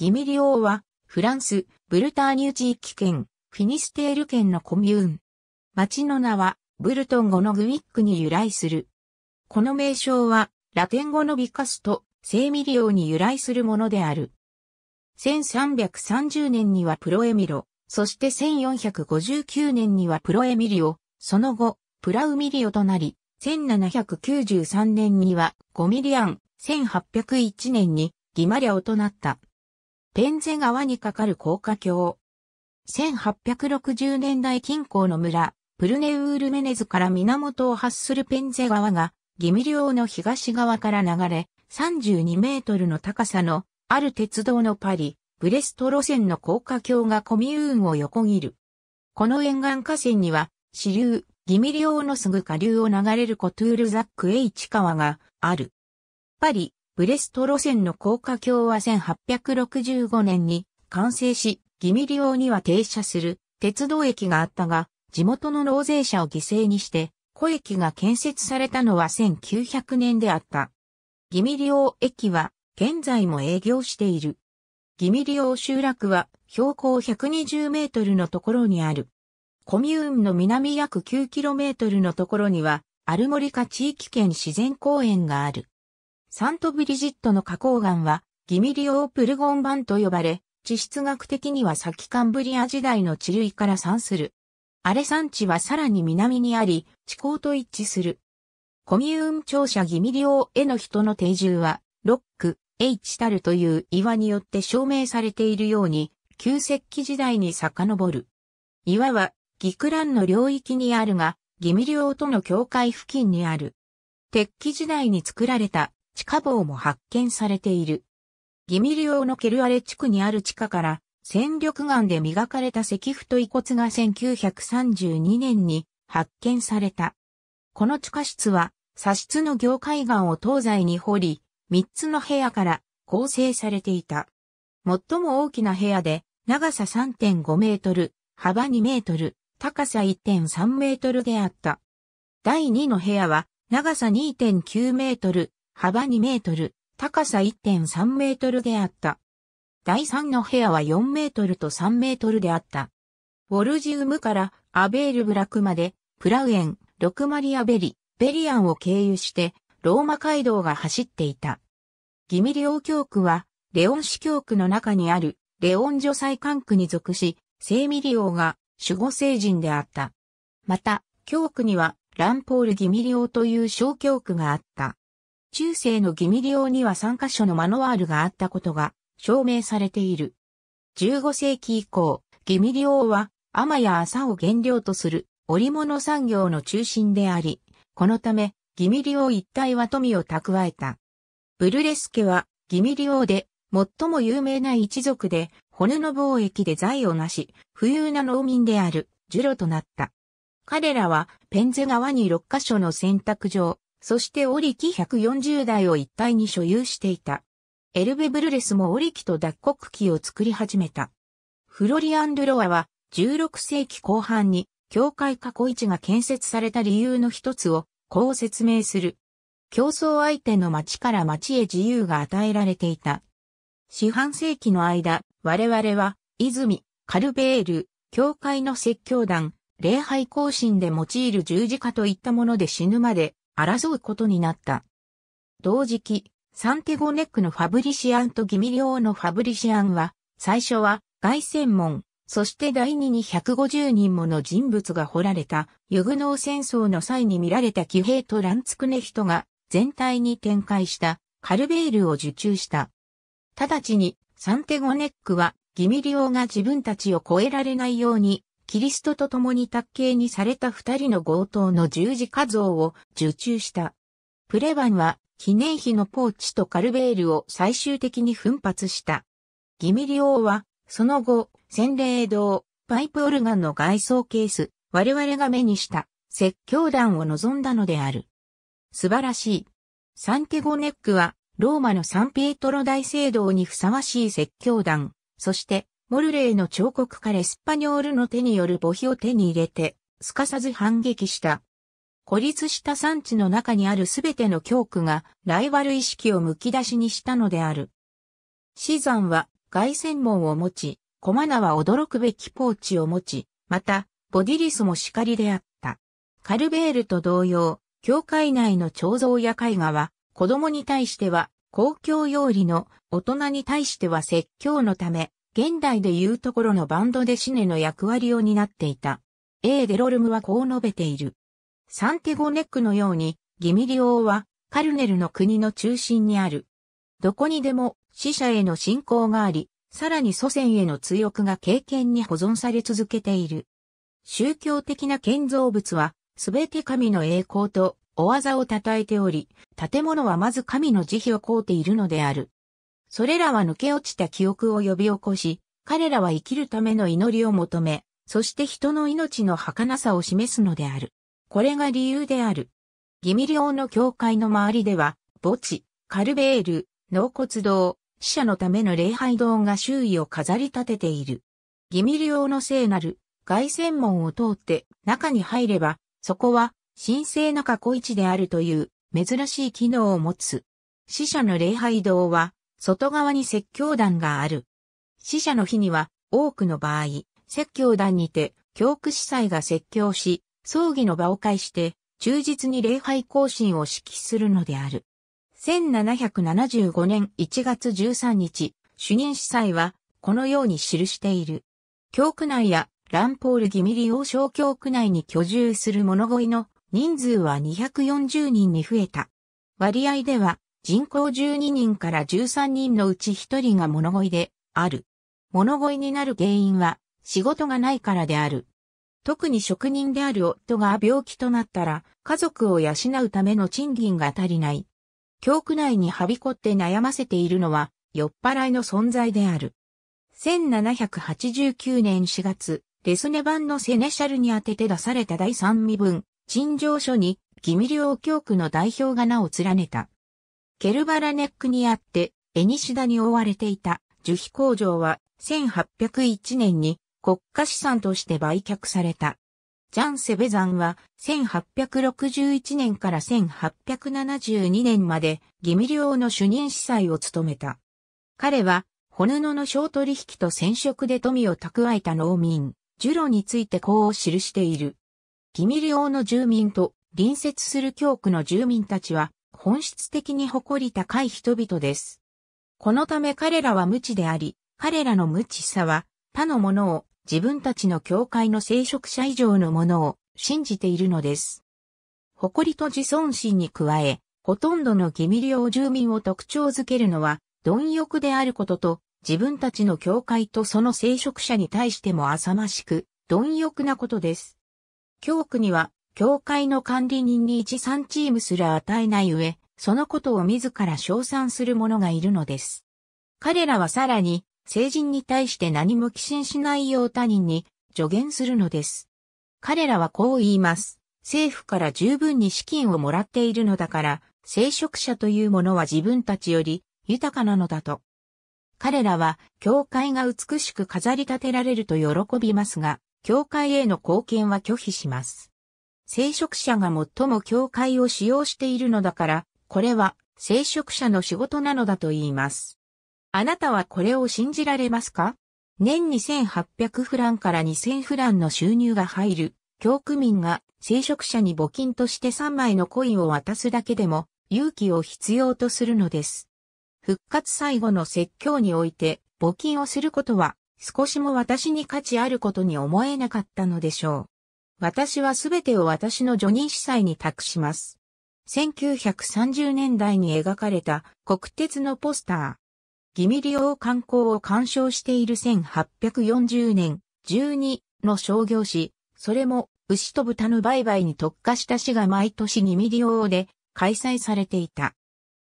ギミリオーは、フランス、ブルターニュ地域圏、フィニステール県のコミューン。町の名は、ブルトン語のグウィックに由来する。この名称は、ラテン語のビカスと、セーミリオに由来するものである。1330年にはプロエミロ、そして1459年にはプロエミリオ、その後、プラウミリオとなり、1793年にはゴミリアン、1801年にギマリャオとなった。ペンゼ川に架かる高架橋。1860年代近郊の村、プルネウールメネズから源を発するペンゼ川が、ギミリオの東側から流れ、32メートルの高さの、ある鉄道のパリ、ブレスト路線の高架橋がコミューンを横切る。この沿岸河川には、支流、ギミリオのすぐ下流を流れるコトゥールザックエイチ川がある。パリ、ブレスト路線の高架橋は1865年に完成し、ギミリオには停車する鉄道駅があったが、地元の納税者を犠牲にして、小駅が建設されたのは1900年であった。ギミリオ駅は現在も営業している。ギミリオ集落は標高120メートルのところにある。コミューンの南約9キロメートルのところには、アルモリカ地域圏自然公園がある。サントブリジットの花崗岩は、ギミリオープルゴン版と呼ばれ、地質学的には先カンブリア時代の地類から産する。アレ山地はさらに南にあり、地高と一致する。コミューン庁舎ギミリオへの人の定住は、ロック、エイチタルという岩によって証明されているように、旧石器時代に遡る。岩は、ギクランの領域にあるが、ギミリオとの境界付近にある。鉄器時代に作られた地下棒も発見されている。ギミリ用のケルアレ地区にある地下から、戦力岩で磨かれた石と遺骨が1932年に発見された。この地下室は、砂室の業界岩を東西に掘り、3つの部屋から構成されていた。最も大きな部屋で、長さ3.5メートル、幅2メートル、高さ1.3メートルであった。第2の部屋は、長さ2.9メートル、幅2メートル、高さ1.3メートルであった。第3の部屋は4メートルと3メートルであった。ウォルジウムからアベールブラクまで、プラウエン、ロクマリアベリ、ベリアンを経由して、ローマ街道が走っていた。ギミリオ教区は、レオン市教区の中にある、レオン女祭管区に属し、聖ミリオが守護聖人であった。また、教区には、ランポール・ギミリオという小教区があった。中世のギミリオには3カ所のマノワールがあったことが証明されている。15世紀以降、ギミリオは、アマや麻を原料とする織物産業の中心であり、このため、ギミリオ一帯は富を蓄えた。ブルレス家は、ギミリオで、最も有名な一族で、骨の貿易で財を成し、富裕な農民である、ジュロとなった。彼らは、ペンゼ川に6カ所の洗濯場、そしてオリキ140台を一体に所有していた。エルベ・ブルレスもオリキと脱穀機を作り始めた。フロリアン・ルロアは16世紀後半に教会過去市が建設された理由の一つをこう説明する。競争相手の町から町へ自由が与えられていた。四半世紀の間、我々は、泉、カルベール、教会の説教団、礼拝行進で用いる十字架といったもので死ぬまで、争うことになった。同時期、サンテゴネックのファブリシアンとギミリオのファブリシアンは、最初は凱旋門、そして第2に150人もの人物が掘られた、ユグノー戦争の際に見られた騎兵とランツクネヒトが全体に展開したカルベールを受注した。直ちにサンテゴネックはギミリオが自分たちを超えられないようにキリストと共に卓形にされた二人の強盗の十字架像を受注した。プレバンは記念碑のポーチとカルベールを最終的に奮発した。ギミリオは、その後、洗礼堂、パイプオルガンの外装ケース、我々が目にした説教団を望んだのである。素晴らしい。サンテゴネックは、ローマのサンピエトロ大聖堂にふさわしい説教団、そして、モルレーの彫刻家レスパニョールの手による墓碑を手に入れて、すかさず反撃した。孤立した産地の中にあるすべての教区がライバル意識をむき出しにしたのである。死山は凱旋門を持ち、コマナは驚くべきポーチを持ち、また、ボディリスも叱りであった。カルベールと同様、教会内の彫像や絵画は、子供に対しては公共料理の大人に対しては説教のため、現代でいうところのバンドでシネの役割を担っていた。A デロルムはこう述べている。サンテゴネックのように、ギミリオはカルネルの国の中心にある。どこにでも死者への信仰があり、さらに祖先への追憶が経験に保存され続けている。宗教的な建造物は、すべて神の栄光とお技を称えており、建物はまず神の慈悲を請うているのである。それらは抜け落ちた記憶を呼び起こし、彼らは生きるための祈りを求め、そして人の命の儚さを示すのである。これが理由である。ギミリオの教会の周りでは、墓地、カルベール、納骨堂、死者のための礼拝堂が周囲を飾り立てている。ギミリオの聖なる、外線門を通って中に入れば、そこは神聖な過去一であるという珍しい機能を持つ。死者の礼拝堂は外側に説教団がある。死者の日には、多くの場合、説教団にて、教区司祭が説教し、葬儀の場を介して、忠実に礼拝行進を指揮するのである。1775年1月13日、主任司祭は、このように記している。教区内や、ランポール・ギミリ王小教区内に居住する物乞いの人数は240人に増えた。割合では、人口12人から13人のうち1人が物乞いである。物乞いになる原因は仕事がないからである。特に職人である夫が病気となったら家族を養うための賃金が足りない。教区内にはびこって悩ませているのは酔っ払いの存在である。1789年4月、レスネ版のセネシャルに宛てて出された第三身分、陳情書に、義務領教区の代表が名を連ねた。ケルバラネックにあって、エニシダに追われていた樹皮工場は1801年に国家資産として売却された。ジャン・セベザンは1861年から1872年までギミ領の主任司祭を務めた。彼は、ホヌノの小取引と染色で富を蓄えた農民、ジュロについてこう記している。ギミ領の住民と隣接する教区の住民たちは本質的に誇り高い人々です。このため彼らは無知であり、彼らの無知さは他のものを自分たちの教会の聖職者以上のものを信じているのです。誇りと自尊心に加え、ほとんどの義味領住民を特徴づけるのは、貪欲であることと、自分たちの教会とその聖職者に対しても浅ましく、貪欲なことです。教区には教会の管理人に一三チームすら与えない上、そのことを自ら称賛する者がいるのです。彼らはさらに、成人に対して何も寄進しないよう他人に助言するのです。彼らはこう言います。政府から十分に資金をもらっているのだから、聖職者というものは自分たちより豊かなのだと。彼らは、教会が美しく飾り立てられると喜びますが、教会への貢献は拒否します。聖職者が最も教会を使用しているのだから、これは聖職者の仕事なのだと言います。あなたはこれを信じられますか年2 8 0 0フランから2000フランの収入が入る、教区民が聖職者に募金として3枚のコインを渡すだけでも勇気を必要とするのです。復活最後の説教において募金をすることは少しも私に価値あることに思えなかったのでしょう。私はすべてを私のジョニー司祭に託します。1930年代に描かれた国鉄のポスター。ギミリオー観光を鑑賞している1840年12の商業誌、それも牛と豚の売買に特化した市が毎年ギミリオで開催されていた。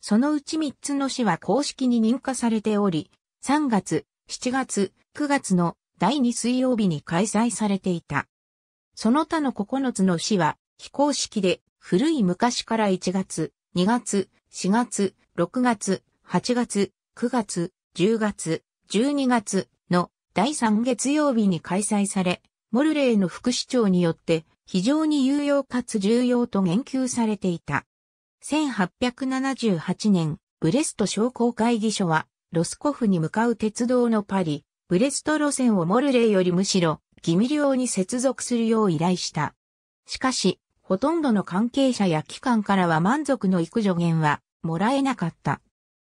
そのうち3つの市は公式に認可されており、3月、7月、9月の第2水曜日に開催されていた。その他の9つの市は非公式で古い昔から1月、2月、4月、6月、8月、9月、10月、12月の第3月曜日に開催され、モルレーの副市長によって非常に有用かつ重要と言及されていた。1878年、ブレスト商工会議所は、ロスコフに向かう鉄道のパリ、ブレスト路線をモルレーよりむしろギミオに接続するよう依頼した。しかし、ほとんどの関係者や機関からは満足のいく助言はもらえなかった。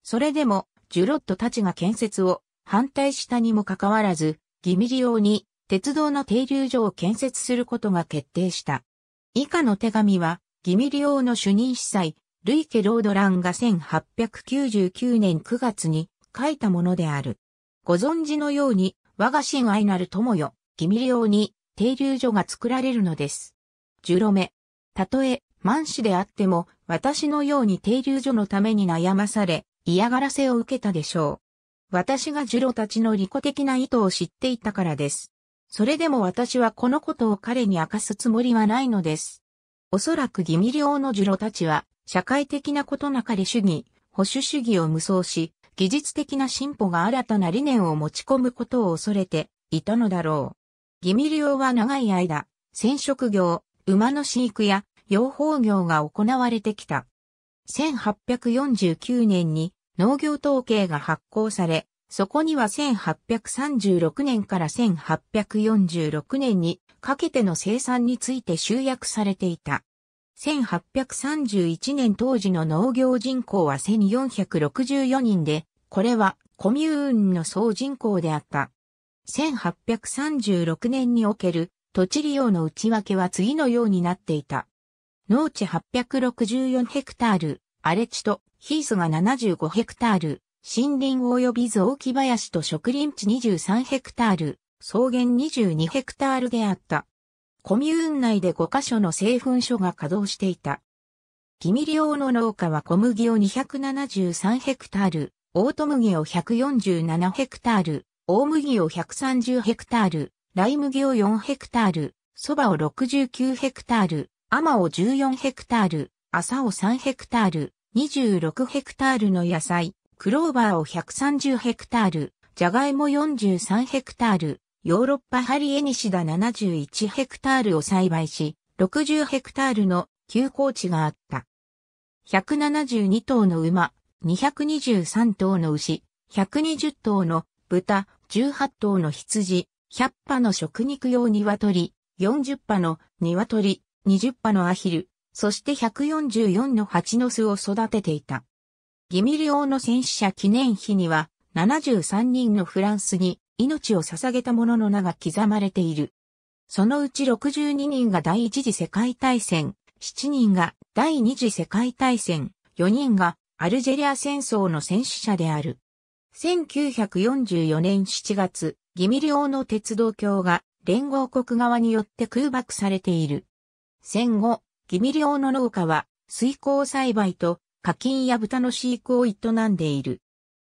それでも、ジュロットたちが建設を反対したにもかかわらず、ギミリオに鉄道の停留所を建設することが決定した。以下の手紙は、ギミリオの主任司祭、ルイケ・ロードランが1899年9月に書いたものである。ご存知のように、我が親愛なる友よ、ギミリに停留所が作られるのです。ジュロメ。たとえ、満死であっても、私のように停留所のために悩まされ、嫌がらせを受けたでしょう。私がジュロたちの利己的な意図を知っていたからです。それでも私はこのことを彼に明かすつもりはないのです。おそらく義味量のジュロたちは、社会的なことなかれ主義、保守主義を無双し、技術的な進歩が新たな理念を持ち込むことを恐れていたのだろう。ギミリオは長い間、染色業、馬の飼育や養蜂業が行われてきた。1849年に農業統計が発行され、そこには1836年から1846年にかけての生産について集約されていた。1831年当時の農業人口は1464人で、これはコミューンの総人口であった。1836年における土地利用の内訳は次のようになっていた。農地864ヘクタール、荒れ地とヒースが75ヘクタール、森林及び雑木林と植林地23ヘクタール、草原22ヘクタールであった。コミューン内で5カ所の製粉所が稼働していた。キミリオの農家は小麦を273ヘクタール、オート麦を147ヘクタール、大麦を130ヘクタール、ライ麦を4ヘクタール、蕎麦を69ヘクタール、甘を14ヘクタール、朝を3ヘクタール、26ヘクタールの野菜、クローバーを130ヘクタール、ジャガイモ43ヘクタール、ヨーロッパハリエニシダ71ヘクタールを栽培し、60ヘクタールの休耕地があった。172頭の馬、223頭の牛、120頭の豚、18頭の羊、100羽の食肉用鶏、40羽の鶏、20羽のアヒル、そして144の蜂の巣を育てていた。ギミリ王の戦死者記念碑には、73人のフランスに命を捧げた者の名が刻まれている。そのうち62人が第一次世界大戦、7人が第二次世界大戦、4人がアルジェリア戦争の戦死者である。1944年7月、ギミオの鉄道橋が連合国側によって空爆されている。戦後、ギミオの農家は水耕栽培と課金や豚の飼育を営んでいる。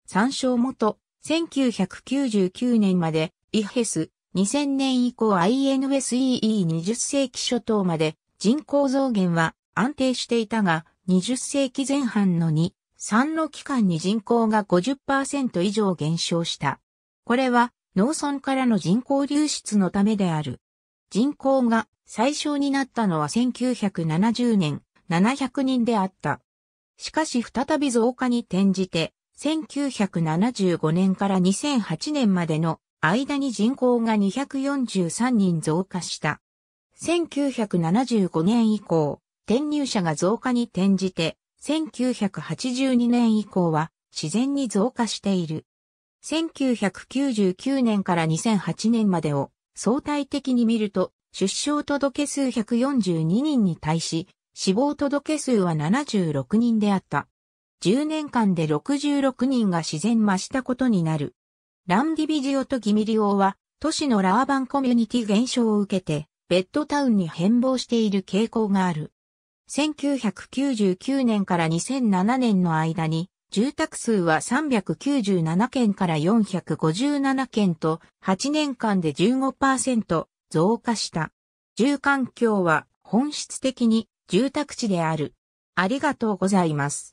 参照元、1999年までイヘス、2000年以降 INSEE20 世紀初頭まで人口増減は安定していたが、20世紀前半の2、産の期間に人口が50%以上減少した。これは農村からの人口流出のためである。人口が最小になったのは1970年700人であった。しかし再び増加に転じて、1975年から2008年までの間に人口が243人増加した。1975年以降、転入者が増加に転じて、1982年以降は自然に増加している。1999年から2008年までを相対的に見ると、出生届数142人に対し、死亡届数は76人であった。10年間で66人が自然増したことになる。ランディビジオとギミリオは、都市のラーバンコミュニティ減少を受けて、ベッドタウンに変貌している傾向がある。1999年から2007年の間に、住宅数は397件から457件と、8年間で15%増加した。住環境は本質的に住宅地である。ありがとうございます。